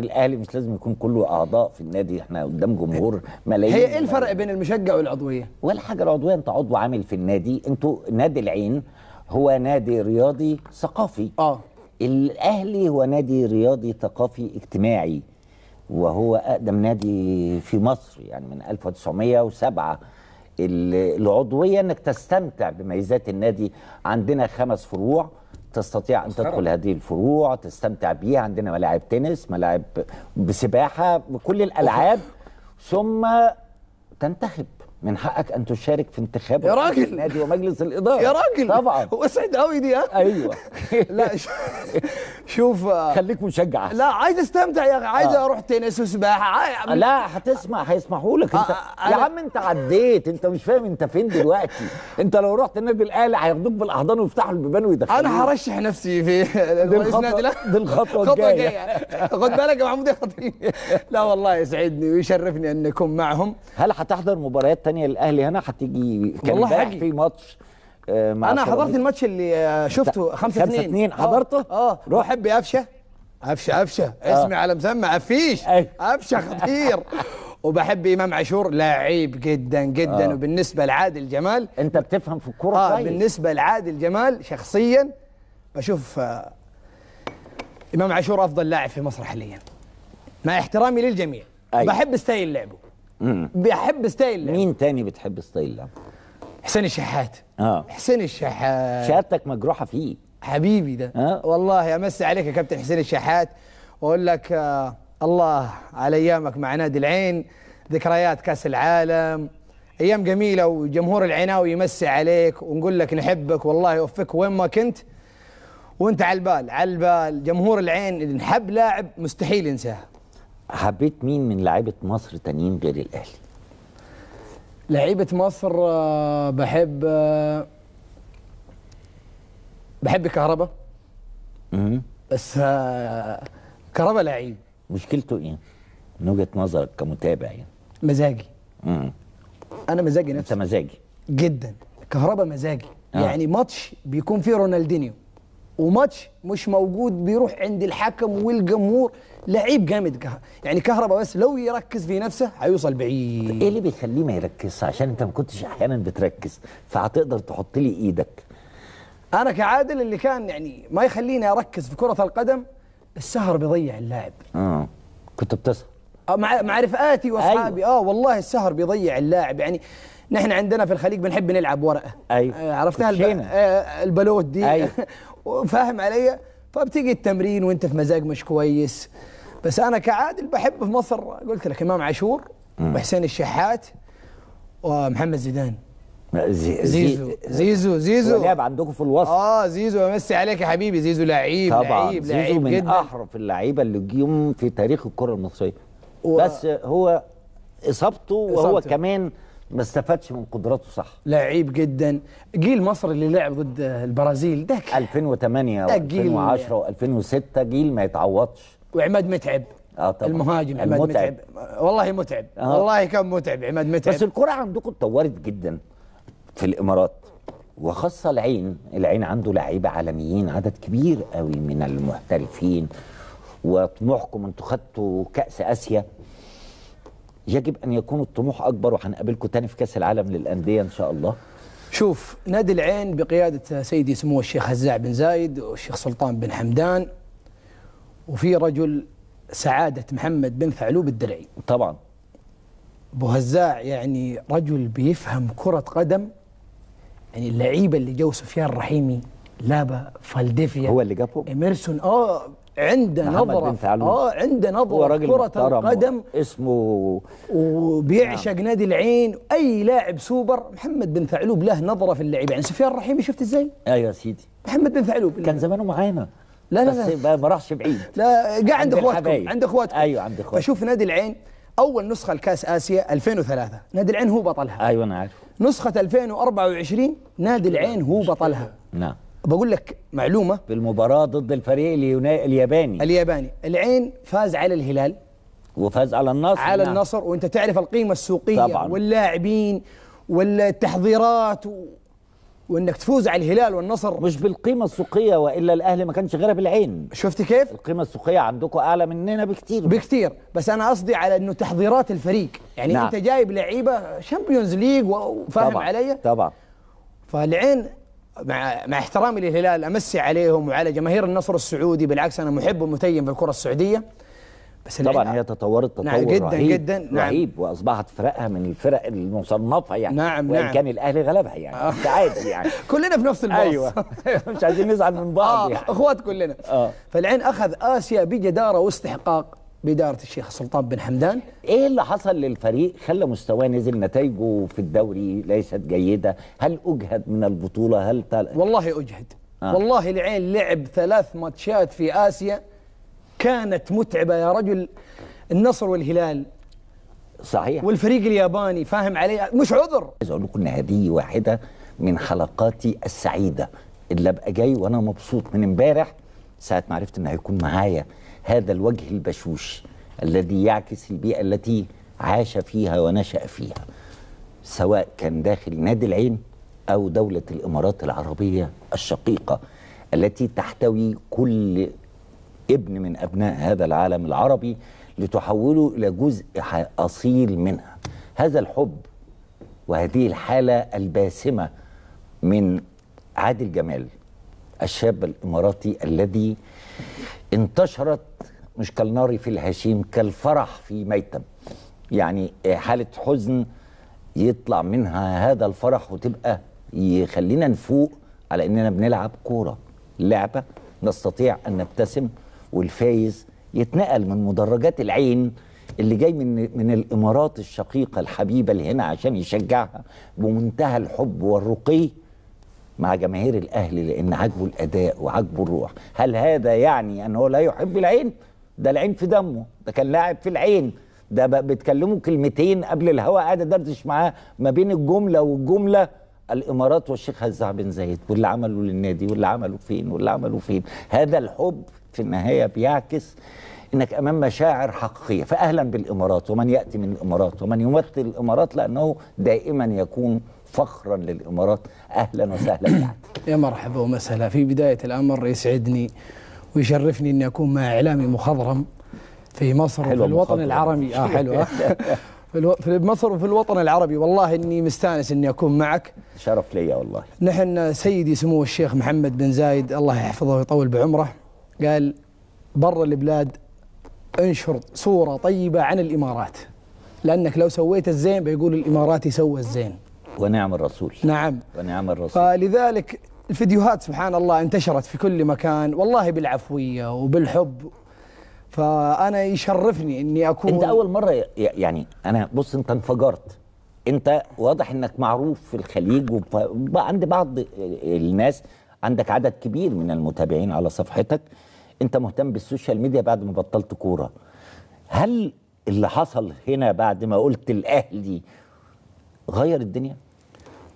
جمهور الاهلي مش لازم يكون كله اعضاء في النادي احنا قدام جمهور ملايين هي ايه الفرق بين المشجع والعضويه ولا حاجه العضويه انت عضو عامل في النادي انتوا نادي العين هو نادي رياضي ثقافي اه الاهلي هو نادي رياضي ثقافي اجتماعي وهو اقدم نادي في مصر يعني من 1907 العضويه انك تستمتع بميزات النادي عندنا خمس فروع تستطيع ان تدخل هذه الفروع تستمتع بيها عندنا ملاعب تنس ملاعب بسباحه بكل الالعاب ثم تنتخب من حقك ان تشارك في انتخاب النادي ومجلس الاداره يا راجل طبعا واسعد قوي دي ها ايوه لا شوف آه، خليك مشجع لا عايز استمتع يا اخي عايز آه. اروح تنس وسباحه آه، لا هتسمع هيسمحوا لك آه، انت آه يا عم انت عديت انت مش فاهم انت فين دلوقتي انت لو رحت النادي الاهلي هياخدوك بالاحضان ويفتحوا البيبان ويدخلوك انا هرشح نفسي في دي الخطوه دي الخطوه الجايه خد بالك يا محمود يا خطيب لا والله يسعدني ويشرفني ان اكون معهم هل هتحضر مباريات الثانيه الاهلي هنا هتيجي كان والله في ماتش آه، مع انا حضرت الماتش اللي آه، شفته 5 2 5 2 حضرته اه روح بحب قفشه قفشه قفشه آه. اسمي على مسمى قفيش قفشه خطير وبحب امام عاشور لعيب جدا جدا آه. وبالنسبه لعادل جمال انت بتفهم في الكوره آه بالنسبه لعادل جمال شخصيا بشوف آه امام عاشور افضل لاعب في مصر حاليا مع احترامي للجميع أيوة. بحب ستايل لعبه بحب ستايل مين تاني بتحب ستايل لعب؟ حسين الشحات اه حسين الشحات شهادتك مجروحه فيه حبيبي ده أه؟ والله امسي عليك يا كابتن حسين الشحات واقول لك آه الله على ايامك مع نادي العين ذكريات كاس العالم ايام جميله وجمهور العيناوي يمسي عليك ونقول لك نحبك والله يوفقك وين ما كنت وانت على البال على البال جمهور العين اللي نحب لاعب مستحيل ينساه حبيت مين من لعيبه مصر تانيين غير الاهلي لعيبه مصر آه، بحب آه، بحب كهربا بس آه، كهربا لعيب مشكلته ايه من وجهه نظرك كمتابع يعني مزاجي مم. انا مزاجي نفسي انت مزاجي جدا كهربا مزاجي آه. يعني ماتش بيكون فيه رونالدينيو وماتش مش موجود بيروح عند الحكم والجمهور لعيب جامد كه... يعني كهربا بس لو يركز في نفسه هيوصل بعيد ايه اللي بيخليه ما يركزش عشان انت ما كنتش احيانا بتركز فهتقدر تحط لي ايدك انا كعادل اللي كان يعني ما يخليني اركز في كره القدم السهر بيضيع اللاعب اه كنت بتسهر آه، مع مع رفقاتي واصحابي أيوة. اه والله السهر بيضيع اللاعب يعني نحن عندنا في الخليج بنحب نلعب ورقه ايوه آه، عرفتها الب... آه،, آه البلوت دي أيوة. وفاهم علي فبتيجي التمرين وانت في مزاج مش كويس بس انا كعادل بحب في مصر قلت لك امام عاشور وحسين الشحات ومحمد زيدان زي زيزو زيزو زيزو لعب عندكم في الوسط اه زيزو امسي عليك يا حبيبي زيزو لعيب طبعا لعيب زيزو لعيب من جدا. احرف اللعيبه اللي جم في تاريخ الكره المصريه و... بس هو اصابته وهو إصابته. كمان ما استفادش من قدراته صح لعيب جدا جيل مصر اللي لعب ضد البرازيل ده 2008 و2010 و2006 جيل ما يتعوضش وعماد متعب اه طبعا المهاجم عماد متعب والله متعب آه. والله كان متعب عماد متعب بس الكره عندكم اتطورت جدا في الامارات وخاصه العين العين عنده لعيبه عالميين عدد كبير قوي من المحترفين وطموحكم انتوا خدتوا كاس اسيا يجب ان يكون الطموح اكبر وهنقابلكم تاني في كاس العالم للانديه ان شاء الله شوف نادي العين بقياده سيدي سمو الشيخ هزاع بن زايد والشيخ سلطان بن حمدان وفي رجل سعاده محمد بن ثعلوب الدرعي طبعا ابو هزاع يعني رجل بيفهم كره قدم يعني اللعيبه اللي جو سفيان الرحيمي لابا فالديفيا هو اللي جابهم ايميرسون اه عند نظرة اه عند نظرة كرة القدم اسمه وبيعشق نعم. نادي العين اي لاعب سوبر محمد بن ثعلوب له نظرة في اللعيبة يعني سفيان الرحيمي شفت ازاي؟ ايوه يا سيدي محمد بن ثعلوب كان زمانه معانا لا لا بس ما راحش بعيد لا قاعد عند اخواتكم عند اخواتكم ايوه عند اخواتكم فشوف نادي العين اول نسخه لكاس اسيا 2003 نادي العين هو بطلها ايوه انا عارف نسخه 2024 نادي العين هو بطلها نعم بقول لك معلومه في المباراه ضد الفريق اليونا... الياباني الياباني العين فاز على الهلال وفاز على النصر على نعم. النصر وانت تعرف القيمه السوقيه طبعا. واللاعبين والتحضيرات و... وانك تفوز على الهلال والنصر مش بالقيمه السوقيه والا الاهلي ما كانش غيرها بالعين شفت كيف القيمه السوقيه عندكم اعلى مننا بكتير بكتير بس انا قصدي على انه تحضيرات الفريق يعني نعم. انت جايب لعيبه شامبيونز ليج وفاهم طبعًا. علي طبعا فالعين مع مع احترامي للهلال امسي عليهم وعلى جماهير النصر السعودي بالعكس انا محب ومتيم بالكره السعوديه بس طبعا هي تطورت نعم، تطور نعم جدا رهيب جدا رهيب نعم رهيب واصبحت فرقها من الفرق المصنفه يعني نعم وان نعم كان الاهلي غلبها يعني آه. عادي يعني كلنا في نفس الباص أيوة. ايوه مش عايزين نزعل من بعض آه يعني اخوات كلنا آه فالعين اخذ اسيا بجداره واستحقاق بإدارة الشيخ سلطان بن حمدان إيه اللي حصل للفريق خلى مستواه نزل نتائجه في الدوري ليست جيدة هل أجهد من البطولة هل تل... والله أجهد آه. والله العين لعب ثلاث ماتشات في آسيا كانت متعبة يا رجل النصر والهلال صحيح والفريق الياباني فاهم علي مش عذر عايز اقول لكم ان هذه واحده من حلقاتي السعيده اللي ابقى جاي وانا مبسوط من امبارح ساعه ما عرفت ان هيكون معايا هذا الوجه البشوش الذي يعكس البيئة التي عاش فيها ونشأ فيها سواء كان داخل نادي العين أو دولة الإمارات العربية الشقيقة التي تحتوي كل ابن من أبناء هذا العالم العربي لتحوله إلى جزء أصيل منها هذا الحب وهذه الحالة الباسمة من عادل جمال الشاب الإماراتي الذي انتشرت مش كالنار في الهشيم كالفرح في ميتم يعني حالة حزن يطلع منها هذا الفرح وتبقى يخلينا نفوق على اننا بنلعب كوره لعبه نستطيع ان نبتسم والفايز يتنقل من مدرجات العين اللي جاي من من الامارات الشقيقه الحبيبه اللي هنا عشان يشجعها بمنتهى الحب والرقي مع جماهير الاهلي لان عاجبه الاداء وعاجبه الروح هل هذا يعني ان هو لا يحب العين ده العين في دمه ده كان لاعب في العين ده بتكلموا كلمتين قبل الهواء قاعد ادردش معاه ما بين الجمله والجمله الامارات والشيخ هزاع بن زايد واللي عمله للنادي واللي عمله فين واللي عمله فين هذا الحب في النهايه بيعكس انك امام مشاعر حقيقيه فاهلا بالامارات ومن ياتي من الامارات ومن يمثل الامارات لانه دائما يكون فخرا للامارات اهلا وسهلا يا مرحبا ومسهلا في بدايه الامر يسعدني ويشرفني اني اكون مع اعلامي مخضرم في مصر وفي الوطن العربي اه حلوه في مصر وفي الوطن العربي والله اني مستانس اني اكون معك شرف لي والله نحن سيدي سمو الشيخ محمد بن زايد الله يحفظه ويطول بعمره قال برا البلاد انشر صورة طيبة عن الإمارات لأنك لو سويت الزين بيقول الإماراتي سوى الزين ونعم الرسول نعم ونعم الرسول فلذلك الفيديوهات سبحان الله انتشرت في كل مكان والله بالعفوية وبالحب فأنا يشرفني أني أكون أنت أول مرة يعني أنا بص أنت انفجرت أنت واضح أنك معروف في الخليج وعند بعض الناس عندك عدد كبير من المتابعين على صفحتك انت مهتم بالسوشيال ميديا بعد ما بطلت كوره هل اللي حصل هنا بعد ما قلت الاهلي غير الدنيا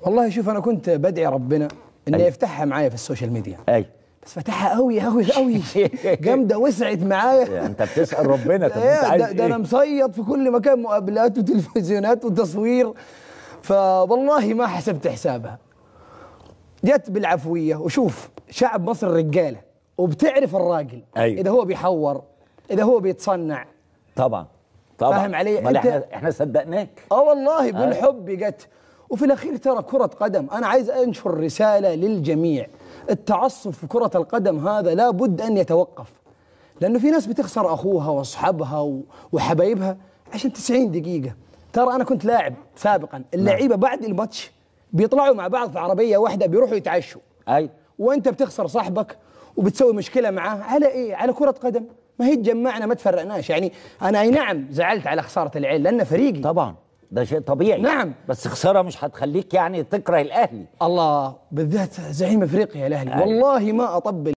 والله شوف انا كنت بدعي ربنا انه يفتحها معايا في السوشيال ميديا اي بس فتحها قوي قوي قوي جامده وسعت معايا انت بتسال ربنا طب انت عايز ده, ده انا إيه؟ مصيط في كل مكان مقابلات وتلفزيونات وتصوير فوالله ما حسبت حسابها جت بالعفويه وشوف شعب مصر رجاله وبتعرف الراجل أيوة. اذا هو بيحور اذا هو بيتصنع طبعا طبعا فاهم علي انت احنا احنا صدقناك اه والله بالحب جت وفي الاخير ترى كره قدم انا عايز انشر رساله للجميع التعصب في كره القدم هذا لابد ان يتوقف لانه في ناس بتخسر اخوها واصحابها وحبايبها عشان 90 دقيقه ترى انا كنت لاعب سابقا نعم. اللعيبه بعد الماتش بيطلعوا مع بعض في عربيه واحده بيروحوا يتعشوا اي وانت بتخسر صاحبك وبتسوي مشكله معاه على ايه؟ على كره قدم ما هي تجمعنا ما تفرقناش يعني انا اي نعم زعلت على خساره العيل لانه فريقي طبعا ده شيء طبيعي نعم بس خساره مش هتخليك يعني تكره الاهلي الله بالذات زعيم افريقيا الاهلي والله ما اطبل